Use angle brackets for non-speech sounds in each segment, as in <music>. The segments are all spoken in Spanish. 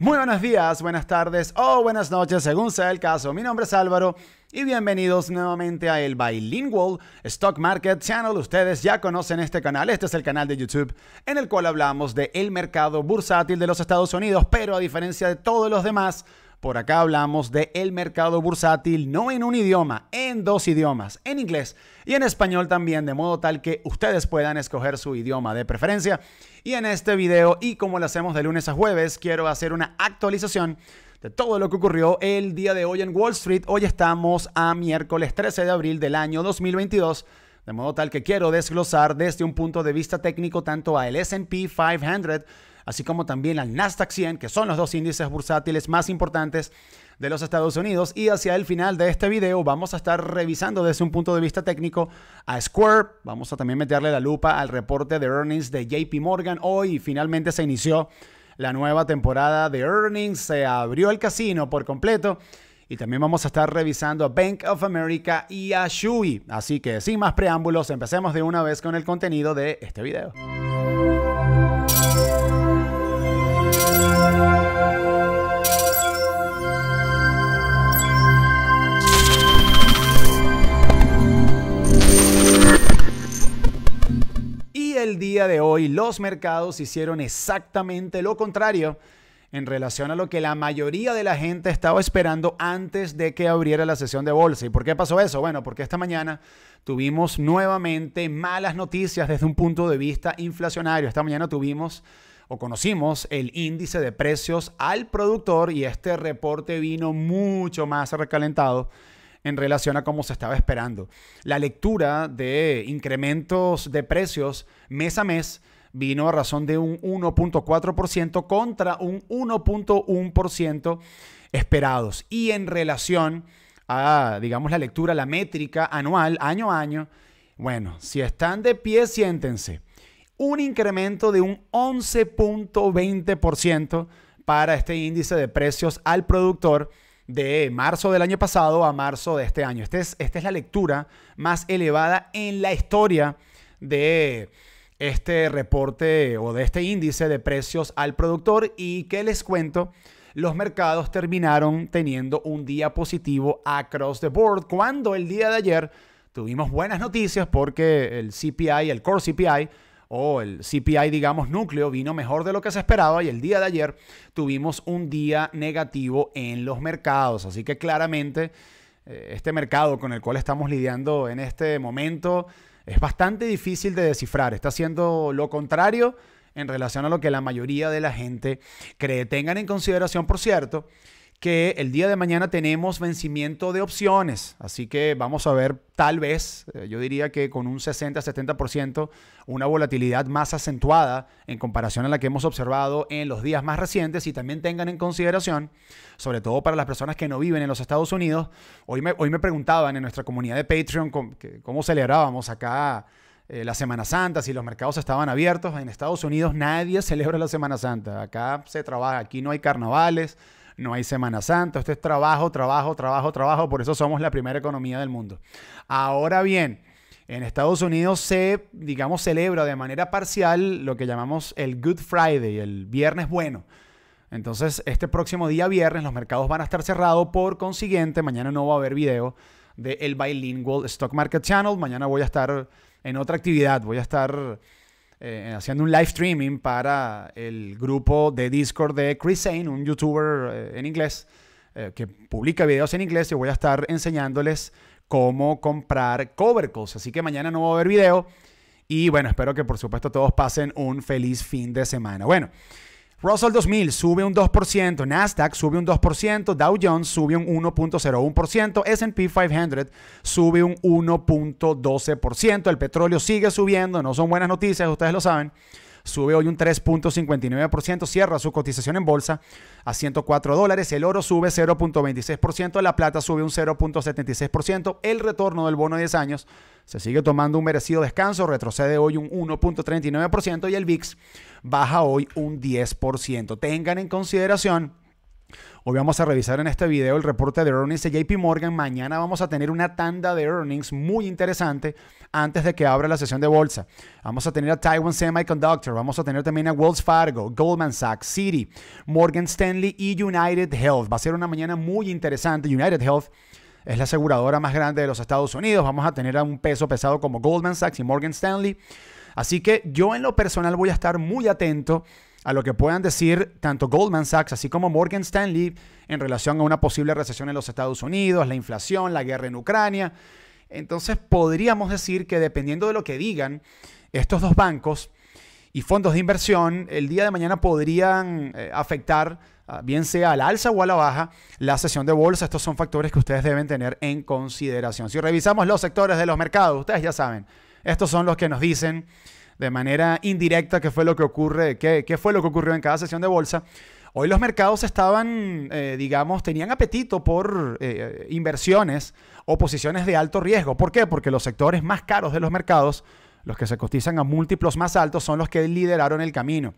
Muy buenos días, buenas tardes o buenas noches, según sea el caso. Mi nombre es Álvaro y bienvenidos nuevamente a el Bilingual Stock Market Channel. Ustedes ya conocen este canal, este es el canal de YouTube en el cual hablamos de el mercado bursátil de los Estados Unidos, pero a diferencia de todos los demás, por acá hablamos de el mercado bursátil no en un idioma, en dos idiomas, en inglés y en español también, de modo tal que ustedes puedan escoger su idioma de preferencia. Y en este video, y como lo hacemos de lunes a jueves, quiero hacer una actualización de todo lo que ocurrió el día de hoy en Wall Street. Hoy estamos a miércoles 13 de abril del año 2022. De modo tal que quiero desglosar desde un punto de vista técnico tanto al SP 500 así como también al Nasdaq 100, que son los dos índices bursátiles más importantes de los Estados Unidos. Y hacia el final de este video vamos a estar revisando desde un punto de vista técnico a Square. Vamos a también meterle la lupa al reporte de earnings de JP Morgan. Hoy finalmente se inició la nueva temporada de earnings, se abrió el casino por completo. Y también vamos a estar revisando a Bank of America y a Shui. Así que sin más preámbulos, empecemos de una vez con el contenido de este video. el día de hoy los mercados hicieron exactamente lo contrario en relación a lo que la mayoría de la gente estaba esperando antes de que abriera la sesión de bolsa. ¿Y por qué pasó eso? Bueno, porque esta mañana tuvimos nuevamente malas noticias desde un punto de vista inflacionario. Esta mañana tuvimos o conocimos el índice de precios al productor y este reporte vino mucho más recalentado en relación a cómo se estaba esperando. La lectura de incrementos de precios mes a mes vino a razón de un 1.4% contra un 1.1% esperados. Y en relación a, digamos, la lectura, la métrica anual, año a año, bueno, si están de pie, siéntense. Un incremento de un 11.20% para este índice de precios al productor de marzo del año pasado a marzo de este año. Este es, esta es la lectura más elevada en la historia de este reporte o de este índice de precios al productor y que les cuento, los mercados terminaron teniendo un día positivo across the board cuando el día de ayer tuvimos buenas noticias porque el CPI, el core CPI, o el CPI, digamos, núcleo, vino mejor de lo que se esperaba y el día de ayer tuvimos un día negativo en los mercados. Así que claramente eh, este mercado con el cual estamos lidiando en este momento es bastante difícil de descifrar. Está haciendo lo contrario en relación a lo que la mayoría de la gente cree. Tengan en consideración, por cierto, que el día de mañana tenemos vencimiento de opciones, así que vamos a ver tal vez, eh, yo diría que con un 60-70%, una volatilidad más acentuada en comparación a la que hemos observado en los días más recientes y también tengan en consideración, sobre todo para las personas que no viven en los Estados Unidos, hoy me, hoy me preguntaban en nuestra comunidad de Patreon cómo, celebrábamos acá eh, la Semana Santa, si los mercados estaban abiertos. En Estados Unidos nadie <laughs> celebra la Semana Santa. Acá se trabaja, aquí no hay carnavales, no hay Semana Santa, esto es trabajo, trabajo, trabajo, trabajo, por eso somos la primera economía del mundo. Ahora bien, en Estados Unidos se, digamos, celebra de manera parcial lo que llamamos el Good Friday, el Viernes Bueno. Entonces, este próximo día viernes los mercados van a estar cerrados, por consiguiente, mañana no va a haber video del Bilingual Stock Market Channel, mañana voy a estar en otra actividad, voy a estar eh, haciendo un live streaming para el grupo de Discord de Chris Zane, un youtuber eh, en inglés eh, que publica videos en inglés y voy a estar enseñándoles cómo comprar covercos Así que mañana no va a haber video y bueno, espero que por supuesto todos pasen un feliz fin de semana. Bueno. Russell 2000 sube un 2%, Nasdaq sube un 2%, Dow Jones sube un 1.01%, SP 500 sube un 1.12%, el petróleo sigue subiendo, no son buenas noticias, ustedes lo saben sube hoy un 3.59%, cierra su cotización en bolsa a 104 dólares, el oro sube 0.26%, la plata sube un 0.76%, el retorno del bono de 10 años se sigue tomando un merecido descanso, retrocede hoy un 1.39% y el VIX baja hoy un 10%. Tengan en consideración Hoy vamos a revisar en este video el reporte de earnings de JP Morgan. Mañana vamos a tener una tanda de earnings muy interesante antes de que abra la sesión de bolsa. Vamos a tener a Taiwan Semiconductor, vamos a tener también a Wells Fargo, Goldman Sachs, Citi, Morgan Stanley y United Health. Va a ser una mañana muy interesante. United Health es la aseguradora más grande de los Estados Unidos. Vamos a tener a un peso pesado como Goldman Sachs y Morgan Stanley. Así que yo en lo personal voy a estar muy atento a lo que puedan decir tanto Goldman Sachs así como Morgan Stanley en relación a una posible recesión en los Estados Unidos, la inflación, la guerra en Ucrania. Entonces podríamos decir que dependiendo de lo que digan estos dos bancos y fondos de inversión, el día de mañana podrían eh, afectar, ah, bien sea a la alza o a la baja, la sesión de bolsa. Estos son factores que ustedes deben tener en consideración. Si revisamos los sectores de los mercados, ustedes ya saben, estos son los que nos dicen de manera indirecta qué fue lo que ocurre, qué, qué fue lo que ocurrió en cada sesión de bolsa. Hoy los mercados estaban, eh, digamos, tenían apetito por eh, inversiones o posiciones de alto riesgo. ¿Por qué? Porque los sectores más caros de los mercados, los que se cotizan a múltiplos más altos, son los que lideraron el camino.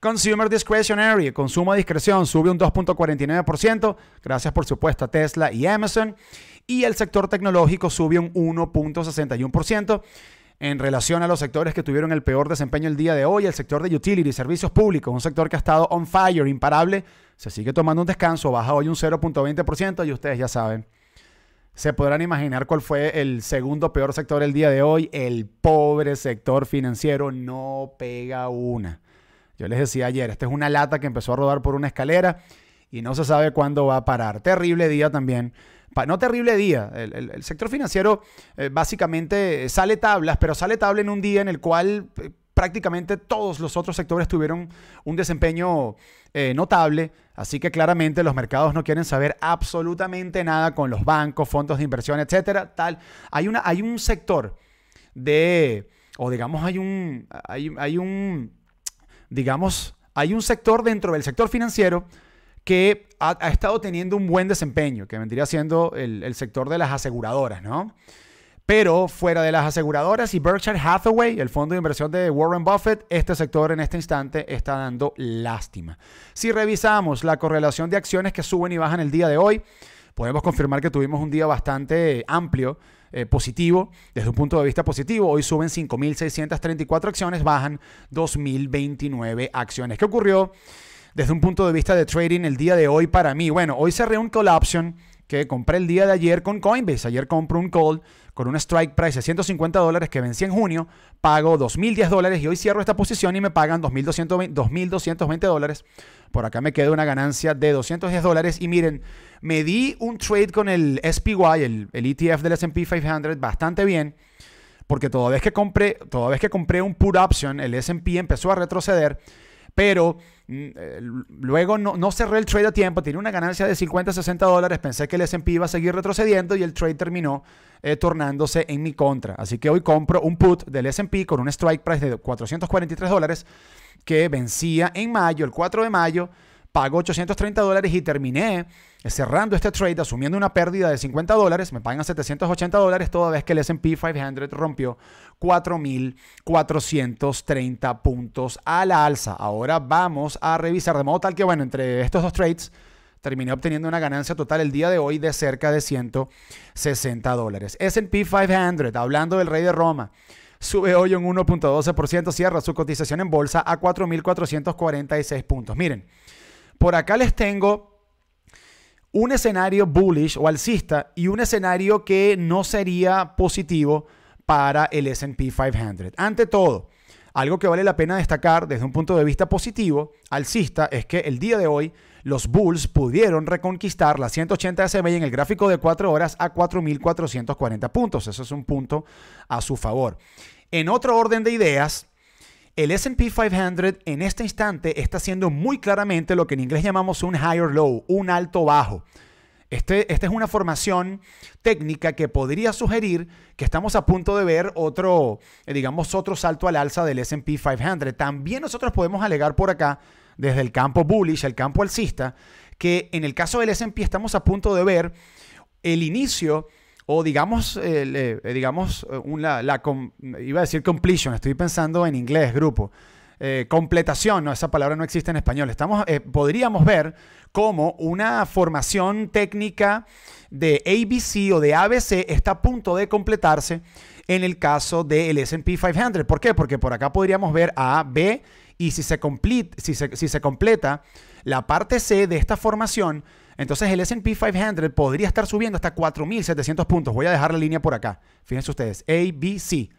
Consumer Discretionary, consumo a discreción, sube un 2.49%, gracias por supuesto a Tesla y Amazon. Y el sector tecnológico sube un 1.61%, en relación a los sectores que tuvieron el peor desempeño el día de hoy, el sector de utility, servicios públicos, un sector que ha estado on fire, imparable, se sigue tomando un descanso, baja hoy un 0.20% y ustedes ya saben. Se podrán imaginar cuál fue el segundo peor sector el día de hoy. El pobre sector financiero no pega una. Yo les decía ayer, esta es una lata que empezó a rodar por una escalera y no se sabe cuándo va a parar. Terrible día también no terrible día. El, sector financiero eh, básicamente eh, sale tablas, pero sale tabla en un día en el cual eh, prácticamente todos los otros sectores tuvieron un desempeño notable. Así que claramente los mercados no quieren saber absolutamente nada con los bancos, fondos de inversión, etcétera, tal. Hay, una, hay un sector de, o digamos, hay un, hay, un, digamos, hay un sector dentro del sector financiero que ha, estado teniendo un buen desempeño, que vendría siendo el, sector de las aseguradoras, ¿no? Pero fuera de las aseguradoras y Berkshire Hathaway, el fondo de inversión de Warren Buffett, este sector en este instante está dando lástima. Si revisamos la correlación de acciones que suben y bajan el día de hoy, podemos confirmar que tuvimos un día bastante amplio, eh, positivo, desde un punto de vista positivo. Hoy suben 5.634 acciones, bajan 2.029 acciones. ¿Qué ocurrió? desde un punto de vista de trading el día de hoy para mí. Bueno, hoy cerré un call option que compré el día de ayer con Coinbase. Ayer compré un call con un strike price de 150 dólares que vencí en junio, pago 2.010 dólares y hoy cierro esta posición y me pagan 2.220 dólares. Por acá me queda una ganancia de 210 dólares y miren, me di un trade con el SPY, el, ETF e del S&P 500, bastante bien. Porque toda vez que compré, toda vez que compré un put option, el S&P empezó a retroceder pero mm, eh, luego no, cerré el trade a tiempo, tenía una ganancia de 50, 60 dólares, pensé que el S&P iba a seguir retrocediendo y el trade terminó eh, tornándose en mi contra. Así que hoy compro un put del S&P con un strike price de 443 dólares que vencía en mayo, el 4 de mayo, pago 830 dólares y terminé cerrando este trade asumiendo una pérdida de 50 dólares, me pagan 780 dólares toda vez que el SP 500 rompió 4.430 puntos a la alza. Ahora vamos a revisar de modo tal que, bueno, entre estos dos trades terminé obteniendo una ganancia total el día de hoy de cerca de 160 dólares. SP 500, hablando del rey de Roma sube hoy un 1.12%, cierra su cotización en bolsa a 4.446 puntos. Miren, por acá les tengo un escenario bullish o alcista y un escenario que no sería positivo para el SP 500. Ante todo, algo que vale la pena destacar desde un punto de vista positivo, alcista, es que el día de hoy los Bulls pudieron reconquistar la 180 SMA en el gráfico de 4 horas a 4.440 puntos. Eso es un punto a su favor. En otro orden de ideas, el SP 500 en este instante está haciendo muy claramente lo que en inglés llamamos un higher low, un alto bajo. Este, esta es una formación técnica que podría sugerir que estamos a punto de ver otro, eh, digamos, otro salto al alza del SP 500. También nosotros podemos alegar por acá, desde el campo bullish, el campo alcista, que en el caso del SP estamos a punto de ver el inicio o digamos, eh, eh, digamos eh, la, iba a decir completion, estoy pensando en inglés, grupo. completación, no, esa palabra no existe en español. Estamos, podríamos ver cómo una formación técnica de ABC o de ABC está a punto de completarse en el caso del SP 500. ¿Por qué? Porque por acá podríamos ver A, B y si se, complete, si si se completa la parte C de esta formación, entonces el SP 500 podría estar subiendo hasta 4.700 puntos. Voy a dejar la línea por acá. Fíjense ustedes, A, A, B, C,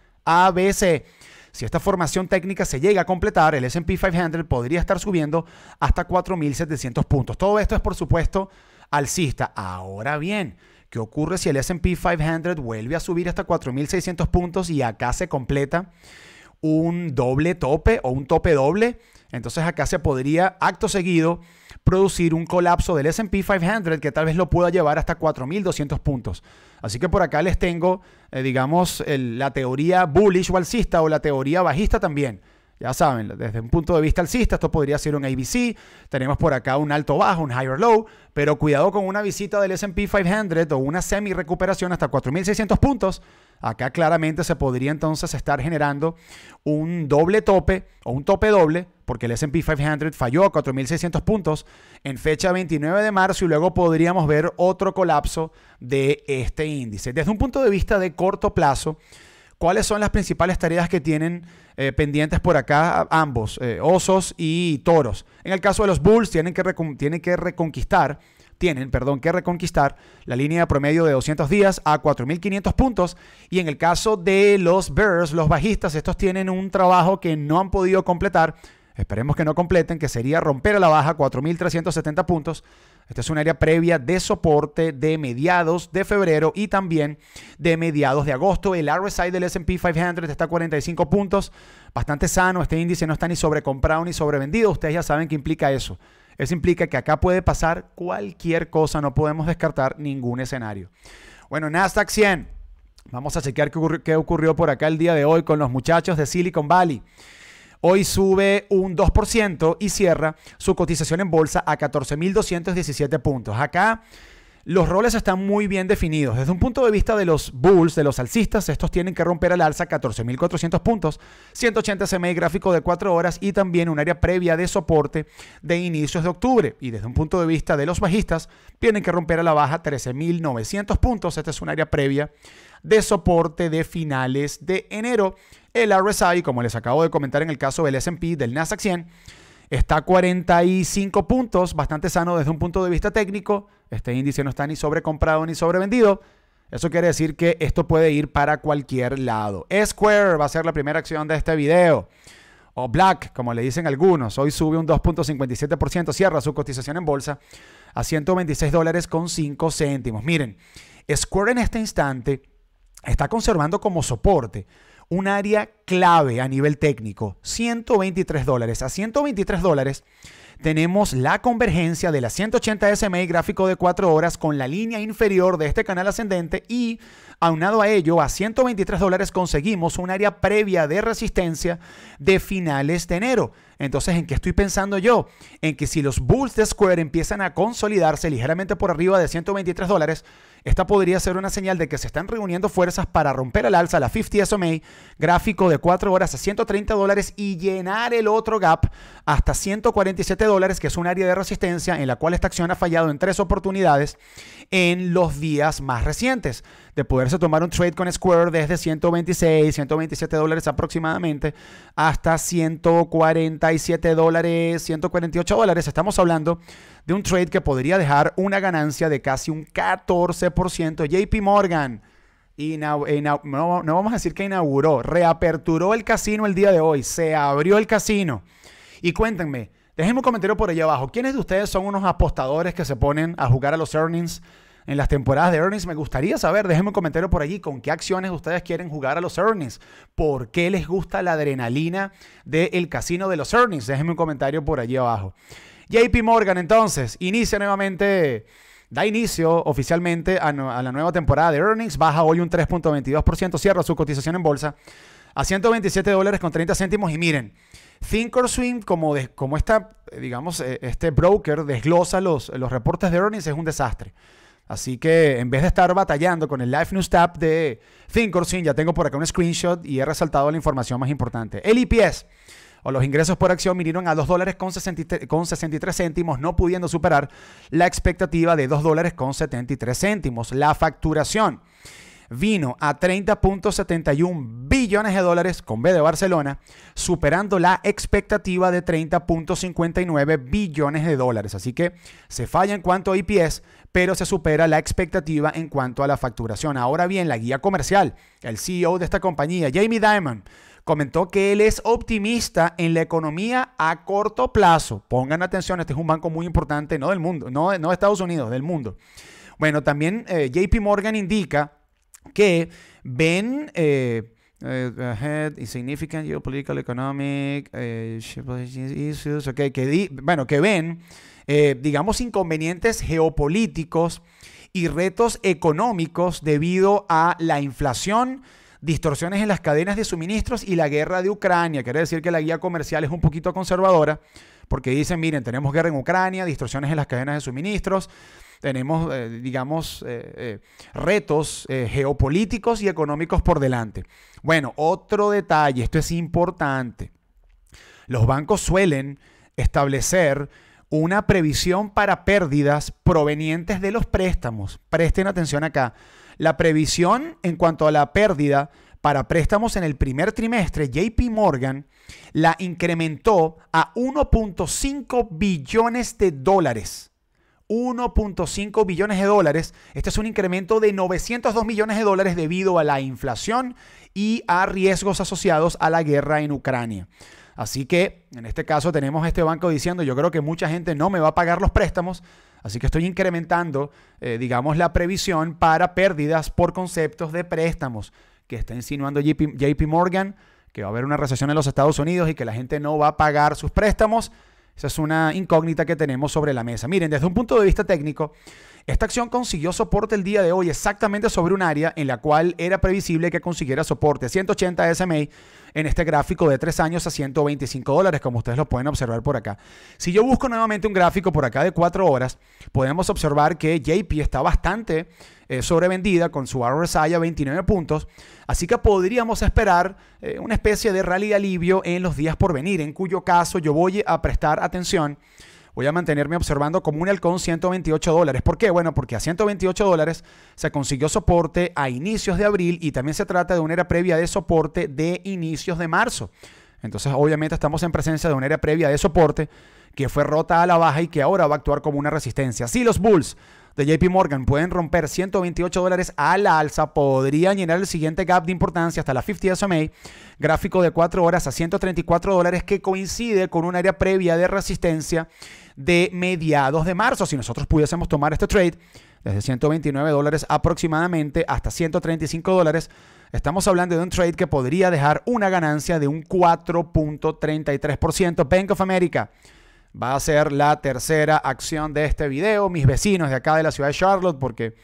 B, C. Si esta formación técnica se llega a completar, el SP 500 podría estar subiendo hasta 4.700 puntos. Todo esto es, por supuesto, alcista. Ahora bien, ¿qué ocurre si el SP 500 vuelve a subir hasta 4.600 puntos y acá se completa un doble tope o un tope doble? Entonces acá se podría, acto seguido, producir un colapso del SP 500 que tal vez lo pueda llevar hasta 4.200 puntos. Así que por acá les tengo, eh, digamos, la teoría bullish o alcista o la teoría bajista también. Ya saben, desde un punto de vista alcista, esto podría ser un ABC. Tenemos por acá un alto bajo, un higher low, pero cuidado con una visita del SP 500 o una semi recuperación hasta 4.600 puntos Acá claramente se podría entonces estar generando un doble tope o un tope doble, porque el SP 500 falló a 4.600 puntos en fecha 29 de marzo y luego podríamos ver otro colapso de este índice. Desde un punto de vista de corto plazo, ¿cuáles son las principales tareas que tienen eh, pendientes por acá ambos, eh, osos y toros? En el caso de los bulls, tienen que, tienen que reconquistar tienen perdón, que reconquistar la línea de promedio de 200 días a 4.500 puntos. Y en el caso de los Bears, los bajistas, estos tienen un trabajo que no han podido completar. Esperemos que no completen, que sería romper a la baja 4.370 puntos. Esta es un área previa de soporte de mediados de febrero y también de mediados de agosto. El RSI del SP 500 está a 45 puntos, bastante sano. Este índice no está ni sobrecomprado ni sobrevendido. Ustedes ya saben qué implica eso. Eso implica que acá puede pasar cualquier cosa, no podemos descartar ningún escenario. Bueno, Nasdaq 100. Vamos a chequear qué, ocurrió por acá el día de hoy con los muchachos de Silicon Valley. Hoy sube un 2% y cierra su cotización en bolsa a 14.217 puntos. Acá los roles están muy bien definidos. Desde un punto de vista de los Bulls, de los alcistas, estos tienen que romper al alza 14.400 puntos, 180 CMI gráfico de 4 horas y también un área previa de soporte de inicios de octubre. Y desde un punto de vista de los bajistas, tienen que romper a la baja 13.900 puntos. Esta es un área previa de soporte de finales de enero. El RSI, como les acabo de comentar en el caso del SP, del Nasdaq 100, está a 45 puntos, bastante sano desde un punto de vista técnico. Este índice no está ni sobrecomprado ni sobrevendido. Eso quiere decir que esto puede ir para cualquier lado. Square va a ser la primera acción de este video. O Black, como le dicen algunos, hoy sube un 2.57%, cierra su cotización en bolsa a 126 dólares con 5 céntimos. Miren, Square en este instante está conservando como soporte un área clave a nivel técnico, 123 dólares. A 123 dólares tenemos la convergencia de la 180 SMI gráfico de 4 horas con la línea inferior de este canal ascendente y aunado a ello, a 123 dólares conseguimos un área previa de resistencia de finales de enero. Entonces, ¿en qué estoy pensando yo? En que si los bulls de Square empiezan a consolidarse ligeramente por arriba de 123 dólares, esta podría ser una señal de que se están reuniendo fuerzas para romper al alza la 50 SMA, gráfico de 4 horas a 130 dólares y llenar el otro gap hasta 147 dólares, que es un área de resistencia en la cual esta acción ha fallado en tres oportunidades en los días más recientes de poderse tomar un trade con Square desde 126, 127 dólares aproximadamente hasta 147 dólares, 148 dólares. Estamos hablando de un trade que podría dejar una ganancia de casi un 14%. JP Morgan. No, vamos a decir que inauguró, reaperturó el casino el día de hoy, se abrió el casino. Y cuéntenme, déjenme un comentario por allá abajo. ¿Quiénes de ustedes son unos apostadores que se ponen a jugar a los earnings en las temporadas de earnings. Me gustaría saber, déjenme un comentario por allí, con qué acciones ustedes quieren jugar a los earnings. ¿Por qué les gusta la adrenalina del casino de los earnings? Déjenme un comentario por allí abajo. JP Morgan, entonces, inicia nuevamente da inicio oficialmente a, la nueva temporada de earnings, baja hoy un 3.22%, cierra su cotización en bolsa a 127 dólares con 30 céntimos y miren, Thinkorswim, como, como esta, eh, digamos, eh, este broker desglosa los, los reportes de earnings, es un desastre. Así que en vez de estar batallando con el Live News Tab de Thinkorsing, ya tengo por acá un screenshot y he resaltado la información más importante. El IPS o los ingresos por acción vinieron a 2 dólares con, 63 céntimos, no pudiendo superar la expectativa de $2.73. dólares con 73 céntimos. La facturación vino a 30.71 billones de dólares con B de Barcelona, superando la expectativa de 30.59 billones de dólares. Así que se falla en cuanto a IPS, pero se supera la expectativa en cuanto a la facturación. Ahora bien, la guía comercial, el CEO de esta compañía, Jamie Dimon, comentó que él es optimista en la economía a corto plazo. Pongan atención, este es un banco muy importante, no del mundo, no, de Estados Unidos, del mundo. Bueno, también eh, JP Morgan indica que ven... Eh, eh, insignificant geopolitical, economic, issues, okay, bueno, que ven eh, digamos, inconvenientes geopolíticos y retos económicos debido a la inflación, distorsiones en las cadenas de suministros y la guerra de Ucrania. Quiere decir que la guía comercial es un poquito conservadora porque dicen, miren, tenemos guerra en Ucrania, distorsiones en las cadenas de suministros, tenemos, eh, digamos, eh, retos geopolíticos y económicos por delante. Bueno, otro detalle, esto es importante. Los bancos suelen establecer una previsión para pérdidas provenientes de los préstamos. Presten atención acá. La previsión en cuanto a la pérdida para préstamos en el primer trimestre, JP Morgan la incrementó a 1.5 billones de dólares. 1.5 billones de dólares. Este es un incremento de 902 millones de dólares debido a la inflación y a riesgos asociados a la guerra en Ucrania. Así que en este caso tenemos este banco diciendo, yo creo que mucha gente no me va a pagar los préstamos, así que estoy incrementando, eh, digamos, la previsión para pérdidas por conceptos de préstamos que está insinuando JP, JP Morgan, que va a haber una recesión en los Estados Unidos y que la gente no va a pagar sus préstamos. Esa es una incógnita que tenemos sobre la mesa. Miren, desde un punto de vista técnico, esta acción consiguió soporte el día de hoy exactamente sobre un área en la cual era previsible que consiguiera soporte 180 SMA en este gráfico de 3 años a 125 dólares, como ustedes lo pueden observar por acá. Si yo busco nuevamente un gráfico por acá de 4 horas, podemos observar que JP está bastante eh, sobrevendida con su RSI a 29 puntos, así que podríamos esperar eh, una especie de rally alivio en los días por venir, en cuyo caso yo voy a prestar atención voy a mantenerme observando como un halcón 128 dólares. ¿Por qué? Bueno, porque a 128 dólares se consiguió soporte a inicios de abril y también se trata de una era previa de soporte de inicios de marzo. Entonces, obviamente estamos en presencia de una era previa de soporte que fue rota a la baja y que ahora va a actuar como una resistencia. Sí, los Bulls de JP Morgan pueden romper 128 dólares a la alza, podrían llenar el siguiente gap de importancia hasta la 50 SMA, gráfico de 4 horas a 134 dólares que coincide con un área previa de resistencia de mediados de marzo. Si nosotros pudiésemos tomar este trade desde 129 dólares aproximadamente hasta 135 dólares, Estamos hablando de un trade que podría dejar una ganancia de un 4.33%. Bank of America va a ser la tercera acción de este video. Mis vecinos de acá de la ciudad de Charlotte, porque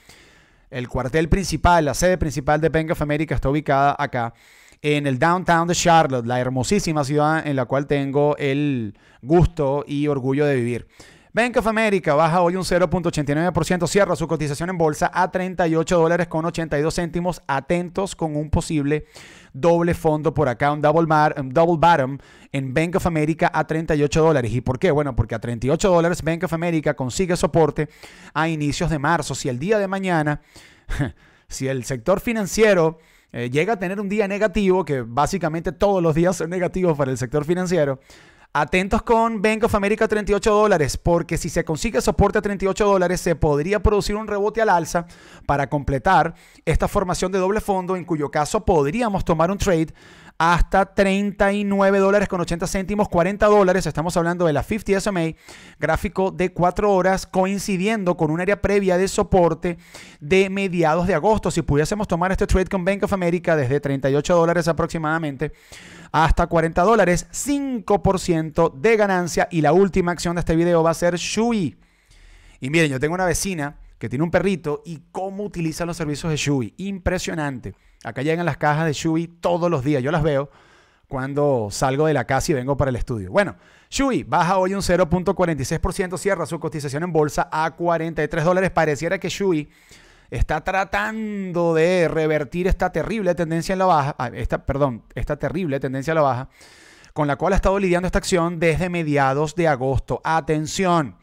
el cuartel principal, la sede principal de Bank of America está ubicada acá en el downtown de Charlotte, la hermosísima ciudad en la cual tengo el gusto y orgullo de vivir. Bank of America baja hoy un 0.89%, cierra su cotización en bolsa a 38 dólares con 82 céntimos. Atentos con un posible doble fondo por acá, un double, mar bottom en Bank of America a 38 dólares. ¿Y por qué? Bueno, porque a 38 dólares Bank of America consigue soporte a inicios de marzo. Si el día de mañana, <laughs> si el sector financiero... Eh, llega a tener un día negativo, que básicamente todos los días son negativos para el sector financiero, Atentos con Bank of America 38 dólares, porque si se consigue soporte a 38 dólares, se podría producir un rebote al alza para completar esta formación de doble fondo, en cuyo caso podríamos tomar un trade hasta 39 dólares con 80 céntimos, 40 dólares. Estamos hablando de la 50 SMA, gráfico de 4 horas, coincidiendo con un área previa de soporte de mediados de agosto. Si pudiésemos tomar este trade con Bank of America desde 38 dólares aproximadamente hasta 40 dólares, 5% de ganancia. Y la última acción de este video va a ser Shui. Y miren, yo tengo una vecina que tiene un perrito y cómo utiliza los servicios de Shui. Impresionante. Acá llegan las cajas de Shui todos los días. Yo las veo cuando salgo de la casa y vengo para el estudio. Bueno, Shui baja hoy un 0.46%, cierra su cotización en bolsa a 43 dólares. Pareciera que Shui está tratando de revertir esta terrible tendencia en la baja, ah, esta, perdón, esta terrible tendencia a la baja, con la cual ha estado lidiando esta acción desde mediados de agosto. Atención,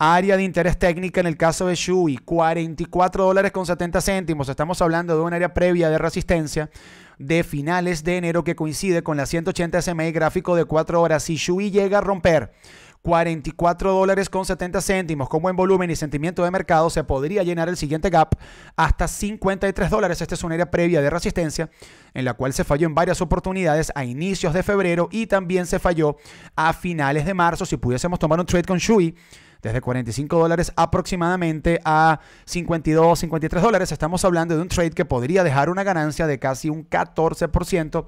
Área de interés técnica en el caso de Shui, 44 dólares con 70 céntimos. Estamos hablando de un área previa de resistencia de finales de enero que coincide con la 180 SMI gráfico de 4 horas. Si Shui llega a romper 44 dólares con 70 céntimos. Con buen volumen y sentimiento de mercado se podría llenar el siguiente gap hasta 53 dólares. Esta es una área previa de resistencia en la cual se falló en varias oportunidades a inicios de febrero y también se falló a finales de marzo. Si pudiésemos tomar un trade con Shui desde 45 dólares aproximadamente a 52, 53 dólares, estamos hablando de un trade que podría dejar una ganancia de casi un 14%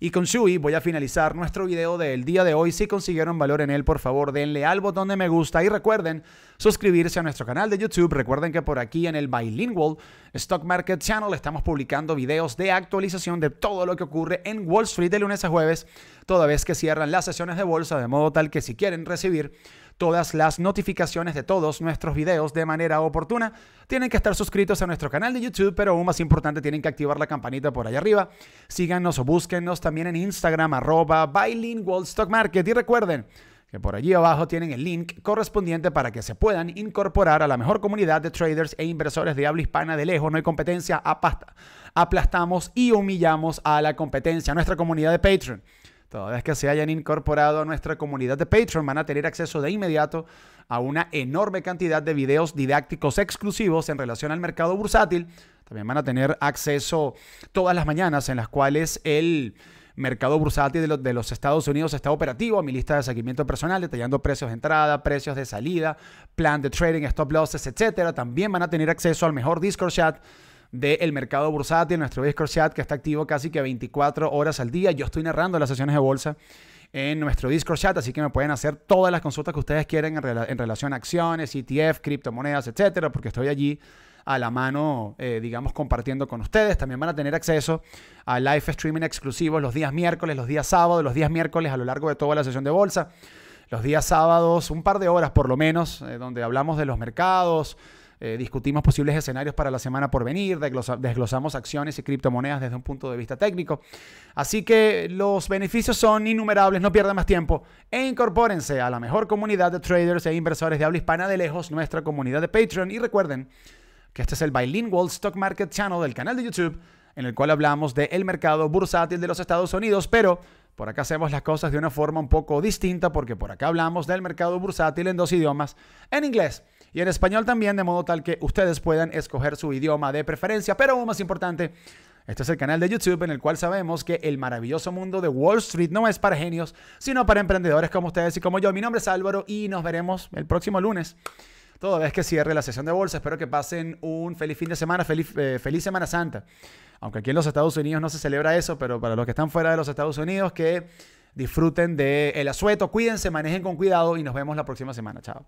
y con Shui voy a finalizar nuestro video del día de hoy. Si consiguieron valor en él, por favor denle al botón de me gusta y recuerden suscribirse a nuestro canal de YouTube. Recuerden que por aquí en el Bilingual Stock Market Channel estamos publicando videos de actualización de todo lo que ocurre en Wall Street de lunes a jueves, toda vez que cierran las sesiones de bolsa, de modo tal que si quieren recibir todas las notificaciones de todos nuestros videos de manera oportuna. Tienen que estar suscritos a nuestro canal de YouTube, pero aún más importante, tienen que activar la campanita por allá arriba. Síganos o búsquennos también en Instagram, arroba stock market. Y recuerden que por allí abajo tienen el link correspondiente para que se puedan incorporar a la mejor comunidad de traders e inversores de habla hispana de lejos. No hay competencia, Aplastamos y humillamos a la competencia, nuestra comunidad de Patreon. Toda vez que se hayan incorporado a nuestra comunidad de Patreon, van a tener acceso de inmediato a una enorme cantidad de videos didácticos exclusivos en relación al mercado bursátil. También van a tener acceso todas las mañanas en las cuales el mercado bursátil de los, Estados Unidos está operativo, mi lista de seguimiento personal detallando precios de entrada, precios de salida, plan de trading, stop losses, etc. También van a tener acceso al mejor Discord chat del mercado bursátil, nuestro Discord chat que está activo casi que 24 horas al día. Yo estoy narrando las sesiones de bolsa en nuestro Discord chat, así que me pueden hacer todas las consultas que ustedes quieran en, relación a acciones, ETF, criptomonedas, etcétera, porque estoy allí a la mano, eh, digamos, compartiendo con ustedes. También van a tener acceso a live streaming exclusivos los días miércoles, los días sábados, los días miércoles a lo largo de toda la sesión de bolsa. Los días sábados, un par de horas por lo menos, eh, donde hablamos de los mercados, eh, discutimos posibles escenarios para la semana por venir, desglosamos acciones y criptomonedas desde un punto de vista técnico. Así que los beneficios son innumerables, no pierdan más tiempo e incorpórense a la mejor comunidad de traders e inversores de habla hispana de lejos, nuestra comunidad de Patreon. Y recuerden que este es el Bilingual Stock Market Channel del canal de YouTube, en el cual hablamos del mercado bursátil de los Estados Unidos, pero por acá hacemos las cosas de una forma un poco distinta porque por acá hablamos del mercado bursátil en dos idiomas, en inglés y en español también, de modo tal que ustedes puedan escoger su idioma de preferencia. Pero aún más importante, este es el canal de YouTube en el cual sabemos que el maravilloso mundo de Wall Street no es para genios, sino para emprendedores como ustedes y como yo. Mi nombre es Álvaro y nos veremos el próximo lunes. Toda vez que cierre la sesión de bolsa, espero que pasen un feliz fin de semana, feliz, eh, feliz Semana Santa. Aunque aquí en los Estados Unidos no se celebra eso, pero para los que están fuera de los Estados Unidos, que disfruten del el asueto, cuídense, manejen con cuidado y nos vemos la próxima semana. Chao.